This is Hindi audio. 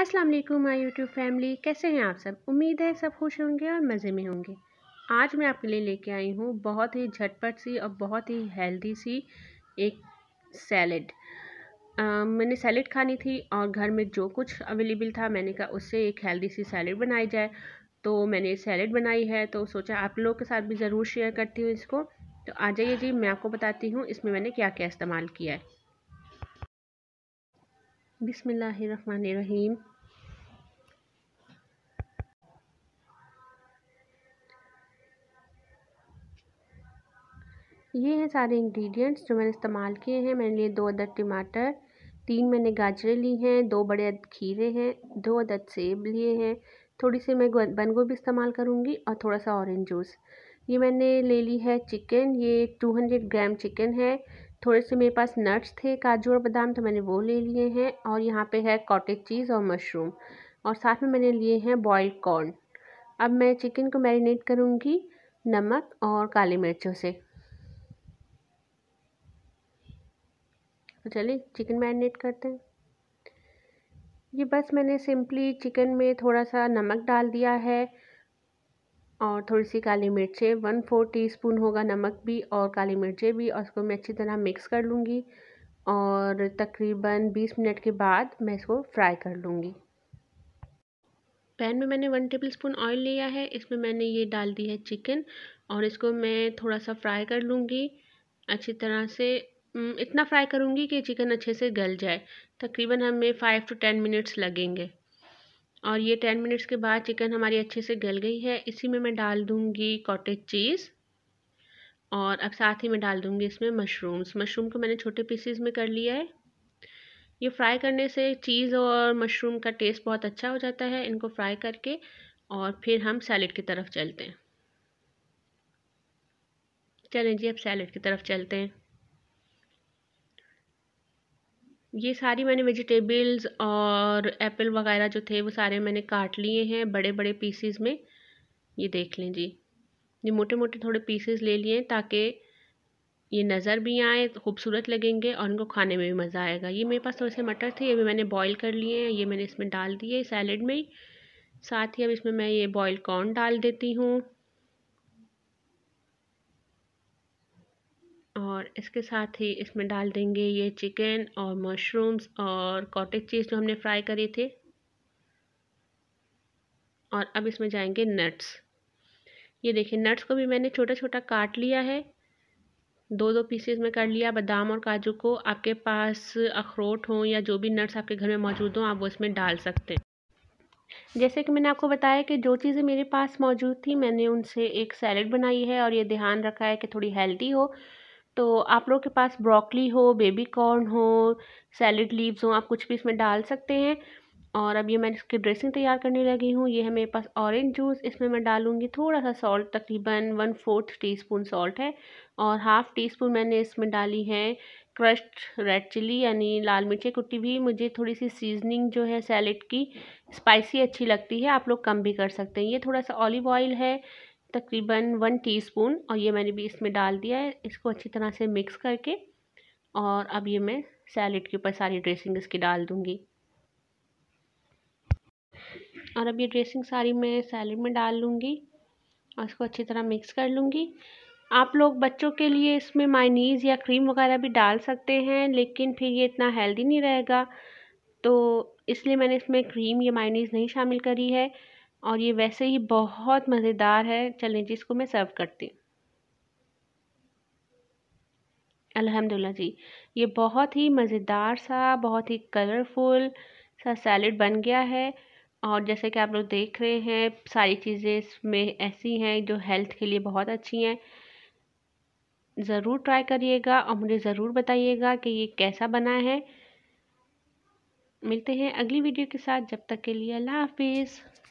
अस्सलाम वालेकुम माय यूट्यूब फैमिली कैसे हैं आप सब उम्मीद है सब खुश होंगे और मज़े में होंगे आज मैं आपके लिए लेके आई हूँ बहुत ही झटपट सी और बहुत ही हेल्दी सी एक सैलड मैंने सैलड खानी थी और घर में जो कुछ अवेलेबल था मैंने कहा उससे एक हेल्दी सी सैलड बनाई जाए तो मैंने सैलड बनाई है तो सोचा आप लोगों के साथ भी ज़रूर शेयर करती हूँ इसको तो आ जाइए जी मैं आपको बताती हूँ इसमें मैंने क्या क्या इस्तेमाल किया है बिसमीम ये हैं सारे इंग्रेडिएंट्स जो मैंने इस्तेमाल किए हैं मैंने लिए दो अदद टमाटर तीन मैंने गाजरें ली हैं दो बड़े अदद खीरे हैं दो अदद सेब लिए हैं थोड़ी सी मैं बन गोभी इस्तेमाल करूँगी और थोड़ा सा ऑरेंज जूस ये मैंने ले ली है चिकन ये 200 ग्राम चिकन है थोड़े से मेरे पास नट्स थे काजू और बादाम तो मैंने वो ले लिए हैं और यहाँ पे है कॉटेज चीज़ और मशरूम और साथ में मैंने लिए हैं बॉयल्ड कॉर्न अब मैं चिकन को मैरिनेट करूँगी नमक और काली मिर्चों से तो चलिए चिकन मैरिनेट करते हैं ये बस मैंने सिंपली चिकन में थोड़ा सा नमक डाल दिया है और थोड़ी सी काली मिर्चें वन फोर टीस्पून होगा नमक भी और काली मिर्चें भी और इसको मैं अच्छी तरह मिक्स कर लूँगी और तकरीबन बीस मिनट के बाद मैं इसको फ्राई कर लूँगी पैन में मैंने वन टेबल स्पून ऑयल लिया है इसमें मैंने ये डाल दी है चिकन और इसको मैं थोड़ा सा फ्राई कर लूँगी अच्छी तरह से इतना फ्राई करूँगी कि चिकन अच्छे से गल जाए तकरीबन हमें फ़ाइव टू टेन मिनट्स लगेंगे और ये टेन मिनट्स के बाद चिकन हमारी अच्छे से गल गई है इसी में मैं डाल दूँगी कॉटेज चीज़ और अब साथ ही मैं डाल दूँगी इसमें मशरूम्स मशरूम को मैंने छोटे पीसीज में कर लिया है ये फ्राई करने से चीज़ और मशरूम का टेस्ट बहुत अच्छा हो जाता है इनको फ्राई करके और फिर हम सैलड की तरफ चलते हैं चलें जी अब सैलड की तरफ चलते हैं ये सारी मैंने वेजिटेबल्स और एप्पल वगैरह जो थे वो सारे मैंने काट लिए हैं बड़े बड़े पीसीस में ये देख लें जी ये मोटे मोटे थोड़े पीसीस ले लिए ताकि ये नज़र भी आए खूबसूरत लगेंगे और इनको खाने में भी मज़ा आएगा ये मेरे पास थोड़े से मटर थे ये भी मैंने बॉईल कर लिए हैं ये मैंने इसमें डाल दिए सैलड में ही साथ ही अब इसमें मैं ये बॉयल कॉर्न डाल देती हूँ और इसके साथ ही इसमें डाल देंगे ये चिकन और मशरूम्स और कॉटेज चीज़ जो हमने फ्राई करी थी और अब इसमें जाएंगे नट्स ये देखिए नट्स को भी मैंने छोटा छोटा काट लिया है दो दो पीसेस में कर लिया बादाम और काजू को आपके पास अखरोट हो या जो भी नट्स आपके घर में मौजूद हों आप वो इसमें डाल सकते हैं जैसे कि मैंने आपको बताया कि जो चीज़ें मेरे पास मौजूद थी मैंने उनसे एक सैलड बनाई है और ये ध्यान रखा है कि थोड़ी हेल्दी हो तो आप लोग के पास ब्रोकली हो बेबी कॉर्न हो सैलड लीव्स हो आप कुछ भी इसमें डाल सकते हैं और अब ये मैं इसकी ड्रेसिंग तैयार करने लगी हूँ ये है मेरे पास ऑरेंज जूस इसमें मैं डालूँगी थोड़ा सा सॉल्ट तकरीबन one fourth teaspoon salt है और हाफ़ टी स्पून मैंने इसमें डाली है क्रश्ड रेड चिली यानी लाल मिर्ची कुट्टी भी मुझे थोड़ी सी सीजनिंग जो है सैलड की स्पाइसी अच्छी लगती है आप लोग कम भी कर सकते हैं ये थोड़ा सा ऑलिव ऑयल है तकरीबन वन टीस्पून और ये मैंने भी इसमें डाल दिया है इसको अच्छी तरह से मिक्स करके और अब ये मैं सैलड के ऊपर सारी ड्रेसिंग इसकी डाल दूँगी और अब ये ड्रेसिंग सारी मैं सैलड में डाल लूँगी और इसको अच्छी तरह मिक्स कर लूँगी आप लोग बच्चों के लिए इसमें मायनीज़ या क्रीम वगैरह भी डाल सकते हैं लेकिन फिर ये इतना हेल्दी नहीं रहेगा तो इसलिए मैंने इसमें क्रीम या मायनीज़ नहीं शामिल करी है और ये वैसे ही बहुत मज़ेदार है चलें जी इसको मैं सर्व करती हूँ अल्हम्दुलिल्लाह जी ये बहुत ही मज़ेदार सा बहुत ही कलरफुल सा सैलड बन गया है और जैसे कि आप लोग देख रहे हैं सारी चीज़ें इसमें ऐसी हैं जो हेल्थ के लिए बहुत अच्छी हैं ज़रूर ट्राई करिएगा और मुझे ज़रूर बताइएगा कि ये कैसा बना है मिलते हैं अगली वीडियो के साथ जब तक के लिए अल्लाह हाफिज़